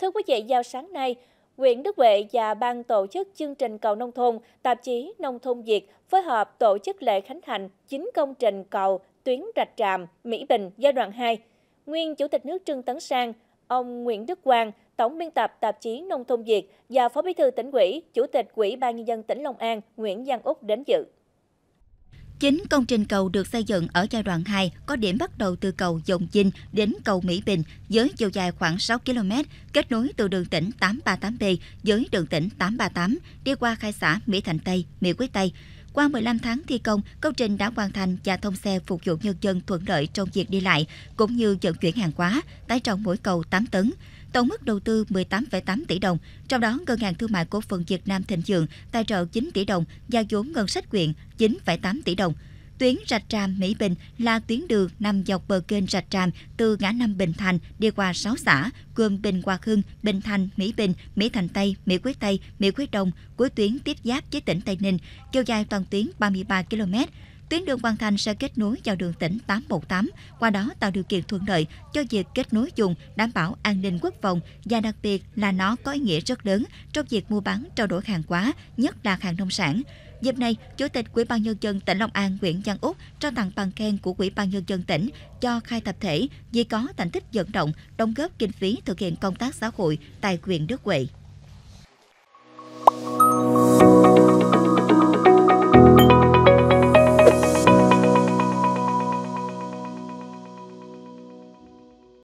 Thưa quý vị, vào sáng nay, Nguyễn Đức Huệ và ban tổ chức chương trình cầu nông thôn, tạp chí Nông thôn Việt phối hợp tổ chức lễ khánh thành chính công trình cầu tuyến Rạch Tràm, Mỹ Bình giai đoạn 2. Nguyên Chủ tịch nước Trương Tấn Sang, ông Nguyễn Đức Quang, Tổng biên tập tạp chí Nông thôn Việt và Phó Bí thư tỉnh ủy, Chủ tịch Ủy ban nhân dân tỉnh Long An Nguyễn Giang Úc đến dự. Chính công trình cầu được xây dựng ở giai đoạn 2 có điểm bắt đầu từ cầu Dòng Chinh đến cầu Mỹ Bình với chiều dài khoảng 6 km, kết nối từ đường tỉnh 838B với đường tỉnh 838 đi qua khai xã Mỹ Thành Tây, Mỹ Quý Tây. Qua 15 tháng thi công, công trình đã hoàn thành và thông xe phục vụ nhân dân thuận lợi trong việc đi lại, cũng như vận chuyển hàng hóa, tải trọng mỗi cầu 8 tấn. Tổng mức đầu tư 18,8 tỷ đồng, trong đó Ngân hàng Thương mại Cổ phần Việt Nam Thịnh Vượng tài trợ 9 tỷ đồng, gia vốn ngân sách quyện 9,8 tỷ đồng. Tuyến Rạch Tràm Mỹ Bình là tuyến đường nằm dọc bờ kênh Rạch Tràm từ ngã năm Bình Thành đi qua 6 xã gồm Bình Hòa Hưng, Bình Thành, Mỹ Bình, Mỹ Thành Tây, Mỹ Quế Tây, Mỹ Quế Đông của tuyến tiếp giáp với tỉnh Tây Ninh, chiều dài toàn tuyến 33 km. Tuyến đường Hoàng Thành sẽ kết nối vào đường tỉnh 818, qua đó tạo điều kiện thuận lợi cho việc kết nối dùng, đảm bảo an ninh quốc phòng và đặc biệt là nó có ý nghĩa rất lớn trong việc mua bán trao đổi hàng hóa, nhất là hàng nông sản. Dịp này, Chủ tịch Ủy ban nhân dân tỉnh Long An Nguyễn Văn Úc trao tặng bằng khen của Ủy ban nhân dân tỉnh cho khai tập thể vì có thành tích vận động, đóng góp kinh phí thực hiện công tác xã hội tại huyện Đức Huệ.